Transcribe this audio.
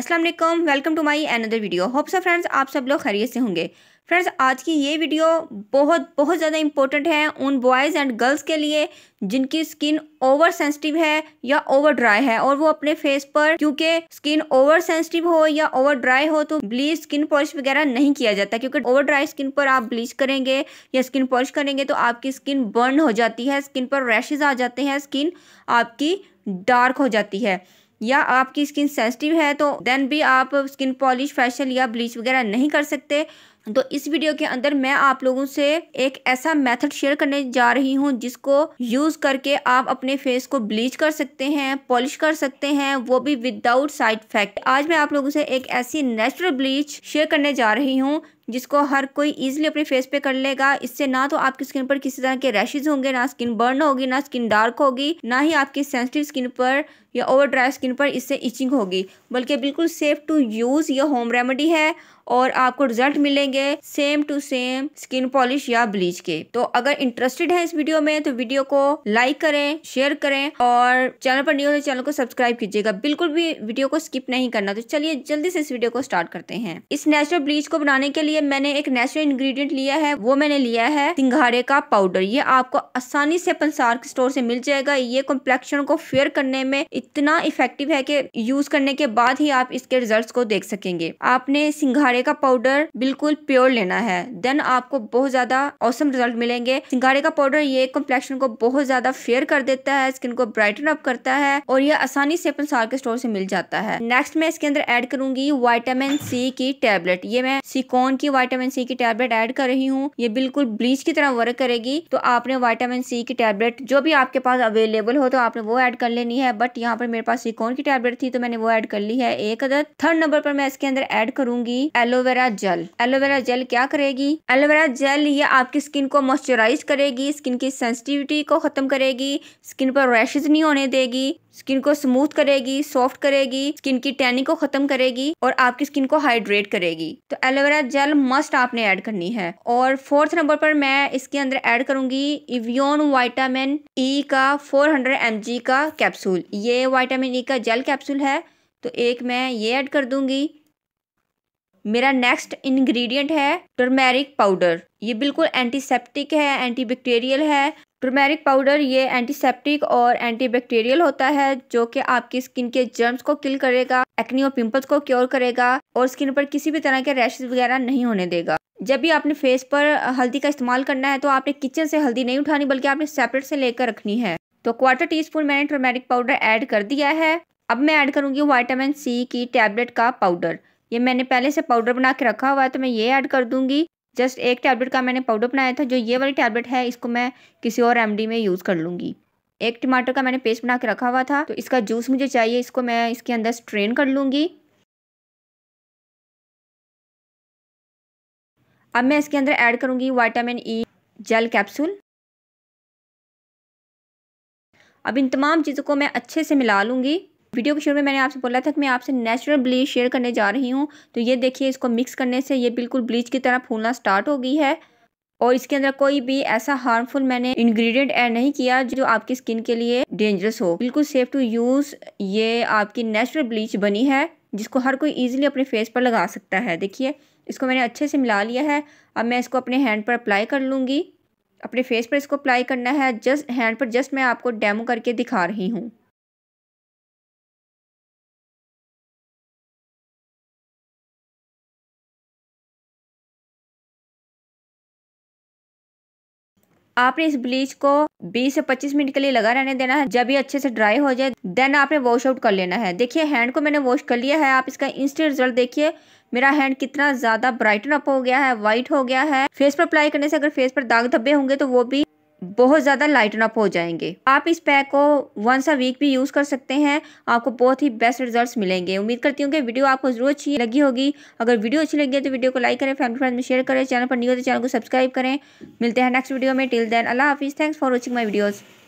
अस्सलाम वालेकुम welcome to my another video hope so friends आप सब लोग खैरियत से होंगे फ्रेंड्स आज की ये वीडियो बहुत बहुत ज़्यादा इंपॉर्टेंट है उन बॉयज़ एंड गर्ल्स के लिए जिनकी स्किन ओवर सेंसिटिव है या ओवर ड्राई है और वो अपने फेस पर क्योंकि स्किन ओवर सेंसिटिव हो या ओवर ड्राई हो तो ब्लीच स्किन पॉलिश वगैरह नहीं किया जाता क्योंकि ओवर ड्राई स्किन पर आप ब्लीच करेंगे या स्किन पॉलिश करेंगे तो आपकी स्किन बर्न हो जाती है स्किन पर रैशेज आ जाते हैं स्किन आपकी डार्क हो जाती है या आपकी स्किन सेंसिटिव है तो देन भी आप स्किन पॉलिश फेशियल या ब्लीच वगैरह नहीं कर सकते तो इस वीडियो के अंदर मैं आप लोगों से एक ऐसा मेथड शेयर करने जा रही हूँ जिसको यूज़ करके आप अपने फेस को ब्लीच कर सकते हैं पॉलिश कर सकते हैं वो भी विदाउट साइड इफेक्ट आज मैं आप लोगों से एक ऐसी नेचुरल ब्लीच शेयर करने जा रही हूँ जिसको हर कोई ईजिली अपने फेस पे कर लेगा इससे ना तो आपकी स्किन पर किसी तरह के रैशेज होंगे ना स्किन बर्न होगी ना स्किन डार्क होगी ना ही आपकी सेंसिटिव स्किन पर या ओवर ड्राई स्किन पर इससे इचिंग होगी बल्कि बिल्कुल सेफ टू यूज़ यह होम रेमेडी है और आपको रिजल्ट मिलेंगे same to same skin polish या ब्लीच के तो अगर इंटरेस्टेड है इस वीडियो में तो वीडियो को लाइक करें शेयर करें और चैनल पर तो चैनल को सब्सक्राइब कीजिएगा बिल्कुल भी वीडियो को स्किप नहीं करना तो चलिए जल्दी से इस वीडियो को स्टार्ट करते हैं इस नेचुरल ब्लीच को बनाने के लिए मैंने एक नेचुरल इंग्रेडिएंट लिया है वो मैंने लिया है सिंघाड़े का पाउडर ये आपको आसानी से पंसार स्टोर से मिल जाएगा ये कॉम्प्लेक्शन को फेयर करने में इतना इफेक्टिव है कि यूज करने के बाद ही आप इसके रिजल्ट को देख सकेंगे आपने सिंघाड़े सिंगाड़े का पाउडर बिल्कुल प्योर लेना है देन आपको बहुत ज्यादा औसम रिजल्ट मिलेंगे सिंगाड़े का पाउडर ये कम्प्लेक्शन को बहुत ज्यादा फेयर कर देता है स्किन को ब्राइटन अप करता है और यह आसानी से अपन सार के स्टोर से मिल जाता है नेक्स्ट मैं इसके अंदर एड करूंगी वाइटामिन सी की टेबलेट ये मैं सिकोन की वाइटामिन सी की टेबलेट एड कर रही हूँ ये बिल्कुल ब्लीच की तरह वर्क करेगी तो आपने वाइटामिन सी की टेबलेट जो भी आपके पास अवेलेबल हो तो आपने वो एड कर लेनी है बट यहाँ पर मेरे पास सिकोन की टेबलेट थी तो मैंने वो एड कर ली है एक अदर थर्ड नंबर पर मैं इसके अंदर एड करूंगी L aloe vera gel aloe vera gel क्या करेगी एलोवेरा जेल ये आपकी स्किन को मॉइस्चराइज करेगी स्किन की सेंसिटिविटी को ख़त्म करेगी स्किन पर रैशेज नहीं होने देगी स्किन को स्मूथ करेगी सॉफ्ट करेगी स्किन की टैनिंग को खत्म करेगी और आपकी स्किन को हाइड्रेट करेगी तो एलोवेरा जेल मस्ट आपने ऐड करनी है और फोर्थ नंबर पर मैं इसके अंदर ऐड करूंगी इवियोन वाइटामिन ई e का 400 हंड्रेड का कैप्सूल ये वाइटामिन ई e का जेल कैप्सूल है तो एक मैं ये ऐड कर दूंगी मेरा नेक्स्ट इंग्रेडिएंट है टर्मेरिक पाउडर ये बिल्कुल एंटीसेप्टिक है एंटीबैक्टीरियल है टर्मेरिक पाउडर ये एंटीसेप्टिक और एंटीबैक्टीरियल होता है जो कि आपकी स्किन के जर्म्स को किल करेगा एक्नी और पिंपल्स को क्योर करेगा और स्किन पर किसी भी तरह के रैशेज वगैरह नहीं होने देगा जब भी आपने फेस पर हल्दी का इस्तेमाल करना है तो आपने किचन से हल्दी नहीं उठानी बल्कि आपने सेपरेट से लेकर रखनी है तो क्वार्टर टी स्पून मैंने टर्मेरिक पाउडर ऐड कर दिया है अब मैं ऐड करूंगी वाइटामिन सी की टैबलेट का पाउडर ये मैंने पहले से पाउडर बना के रखा हुआ है तो मैं ये ऐड कर दूंगी जस्ट एक टैबलेट का मैंने पाउडर बनाया था जो ये वाली टैबलेट है इसको मैं किसी और रेमडी में यूज़ कर लूँगी एक टमाटर का मैंने पेस्ट बना के रखा हुआ था तो इसका जूस मुझे चाहिए इसको मैं इसके अंदर स्ट्रेन कर लूँगी अब मैं इसके अंदर ऐड करूँगी वाइटामिन ई जेल कैप्सूल अब इन तमाम चीज़ों को मैं अच्छे से मिला लूँगी वीडियो के शुरू में मैंने आपसे बोला था कि मैं आपसे नेचुरल ब्लीच शेयर करने जा रही हूँ तो ये देखिए इसको मिक्स करने से ये बिल्कुल ब्लीच की तरह फूलना स्टार्ट हो गई है और इसके अंदर कोई भी ऐसा हार्मफुल मैंने इंग्रेडिएंट ऐड नहीं किया जो आपकी स्किन के लिए डेंजरस हो बिल्कुल सेफ टू यूज़ ये आपकी नेचुरल ब्लीच बनी है जिसको हर कोई इजीली अपने फेस पर लगा सकता है देखिए इसको मैंने अच्छे से मिला लिया है अब मैं इसको अपने हैंड पर अप्लाई कर लूँगी अपने फेस पर इसको अप्लाई करना है जस्ट हैंड पर जस्ट मैं आपको डेमो करके दिखा रही हूँ आपने इस ब्लीच को 20 से 25 मिनट के लिए लगा रहने देना है जब ये अच्छे से ड्राई हो जाए देन आपने वॉश आउट कर लेना है देखिए हैंड को मैंने वॉश कर लिया है आप इसका इंस्टेंट रिजल्ट देखिए मेरा हैंड कितना ज़्यादा ब्राइटन अप हो गया है व्हाइट हो गया है फेस पर अप्लाई करने से अगर फेस पर दाग धब्बे होंगे तो वो भी बहुत ज़्यादा लाइटन अप हो जाएंगे आप इस पैक को वंस अ वीक भी यूज़ कर सकते हैं आपको बहुत ही बेस्ट रिजल्ट्स मिलेंगे उम्मीद करती हूँ कि वीडियो आपको जरूर अच्छी लगी होगी अगर वीडियो अच्छी लगी है तो वीडियो को लाइक करें फैमिली फ्रेंड में शेयर करें चैनल पर न्यू हो तो चैनल को सब्सक्राइब करें मिलते हैं नेक्स्ट वीडियो में टिल देन अल्लाह हाफिज़ thanks for watching my videos